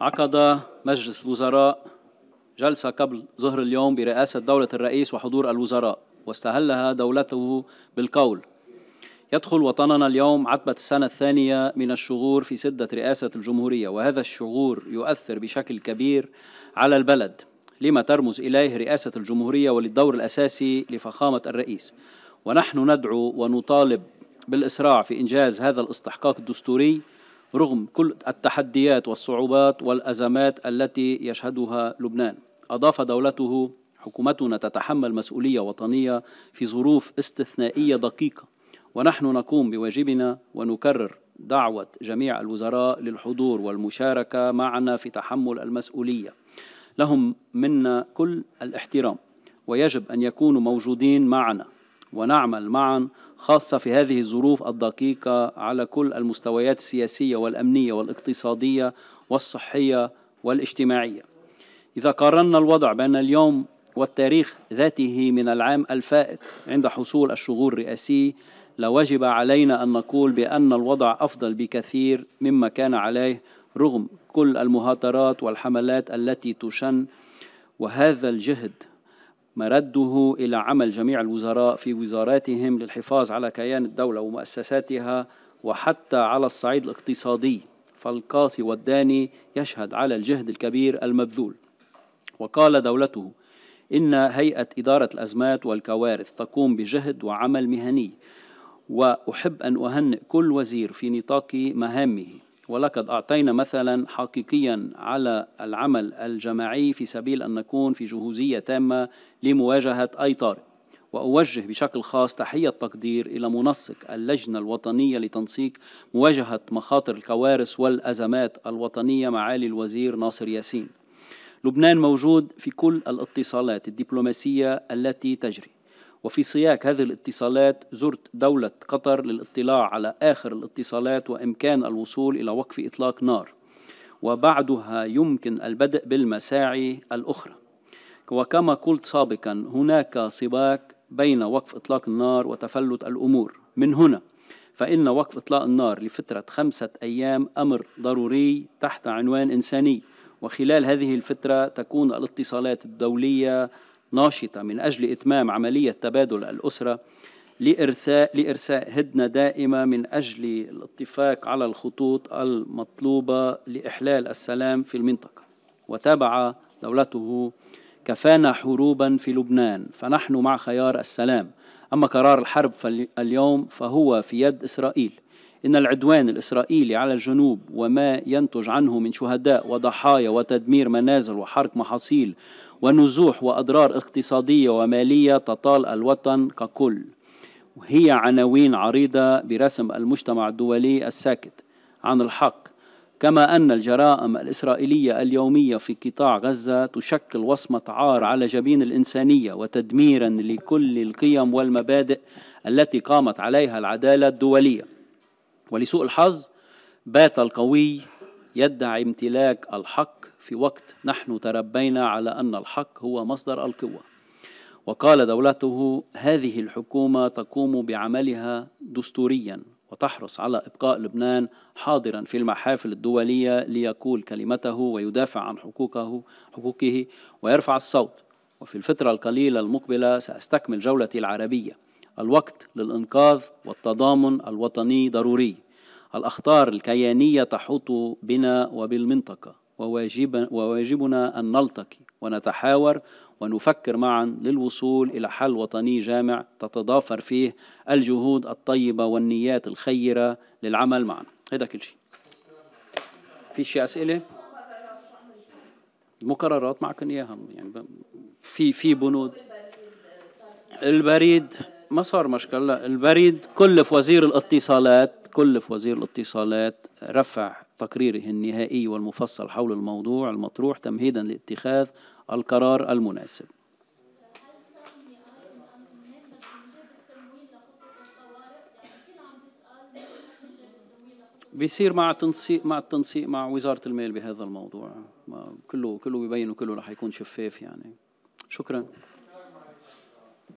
عقد مجلس الوزراء جلسة قبل ظهر اليوم برئاسة دولة الرئيس وحضور الوزراء واستهلها دولته بالقول يدخل وطننا اليوم عتبة السنة الثانية من الشغور في سدة رئاسة الجمهورية وهذا الشغور يؤثر بشكل كبير على البلد لما ترمز إليه رئاسة الجمهورية وللدور الأساسي لفخامة الرئيس ونحن ندعو ونطالب بالإسراع في إنجاز هذا الاستحقاق الدستوري رغم كل التحديات والصعوبات والأزمات التي يشهدها لبنان أضاف دولته حكومتنا تتحمل مسؤولية وطنية في ظروف استثنائية دقيقة ونحن نقوم بواجبنا ونكرر دعوة جميع الوزراء للحضور والمشاركة معنا في تحمل المسؤولية لهم منا كل الاحترام ويجب أن يكونوا موجودين معنا ونعمل معا خاصة في هذه الظروف الدقيقة على كل المستويات السياسية والأمنية والاقتصادية والصحية والاجتماعية إذا قارنا الوضع بين اليوم والتاريخ ذاته من العام الفائت عند حصول الشغور الرئاسي لوجب علينا أن نقول بأن الوضع أفضل بكثير مما كان عليه رغم كل المهاترات والحملات التي تشن وهذا الجهد مرده إلى عمل جميع الوزراء في وزاراتهم للحفاظ على كيان الدولة ومؤسساتها وحتى على الصعيد الاقتصادي فالقاسي والداني يشهد على الجهد الكبير المبذول وقال دولته إن هيئة إدارة الأزمات والكوارث تقوم بجهد وعمل مهني وأحب أن أهنئ كل وزير في نطاق مهامه ولقد أعطينا مثلا حقيقيا على العمل الجماعي في سبيل أن نكون في جهوزية تامة لمواجهة أي طارئ وأوجه بشكل خاص تحية تقدير إلى منسق اللجنة الوطنية لتنسيق مواجهة مخاطر الكوارث والأزمات الوطنية معالي الوزير ناصر ياسين لبنان موجود في كل الاتصالات الدبلوماسية التي تجري وفي سياق هذه الاتصالات زرت دولة قطر للاطلاع على آخر الاتصالات وإمكان الوصول إلى وقف إطلاق نار وبعدها يمكن البدء بالمساعي الأخرى وكما قلت سابقا هناك سباق بين وقف إطلاق النار وتفلت الأمور من هنا فإن وقف إطلاق النار لفترة خمسة أيام أمر ضروري تحت عنوان إنساني وخلال هذه الفترة تكون الاتصالات الدولية ناشطة من أجل إتمام عملية تبادل الأسرة لإرساء, لإرساء هدنة دائمة من أجل الاتفاق على الخطوط المطلوبة لإحلال السلام في المنطقة وتابع دولته كفانا حروبا في لبنان فنحن مع خيار السلام أما قرار الحرب فاليوم فهو في يد إسرائيل إن العدوان الإسرائيلي على الجنوب وما ينتج عنه من شهداء وضحايا وتدمير منازل وحرق محاصيل ونزوح وأضرار اقتصادية ومالية تطال الوطن ككل وهي عناوين عريضة برسم المجتمع الدولي الساكت عن الحق كما أن الجرائم الإسرائيلية اليومية في قطاع غزة تشكل وصمة عار على جبين الإنسانية وتدميرا لكل القيم والمبادئ التي قامت عليها العدالة الدولية ولسوء الحظ بات القوي يدعي امتلاك الحق في وقت نحن تربينا على أن الحق هو مصدر القوة وقال دولته هذه الحكومة تقوم بعملها دستوريا وتحرص على إبقاء لبنان حاضرا في المحافل الدولية ليقول كلمته ويدافع عن حقوقه حقوقه ويرفع الصوت وفي الفترة القليلة المقبلة سأستكمل جولتي العربية الوقت للإنقاذ والتضامن الوطني ضروري الأخطار الكيانية تحوط بنا وبالمنطقة وواجب وواجبنا أن نلتقي ونتحاور ونفكر معا للوصول إلى حل وطني جامع تتضافر فيه الجهود الطيبة والنيات الخيرة للعمل معا هذا كل شيء في شيء أسئلة؟ المقررات معكم إياها يعني في في بنود البريد ما صار مشكلة لا البريد كلف وزير الاتصالات كلف وزير الاتصالات رفع تقريره النهائي والمفصل حول الموضوع المطروح تمهيدا لاتخاذ القرار المناسب بيصير مع تنسيق مع التنسيق مع وزارة المال بهذا الموضوع كله كله بيبين وكله رح يكون شفاف يعني شكرا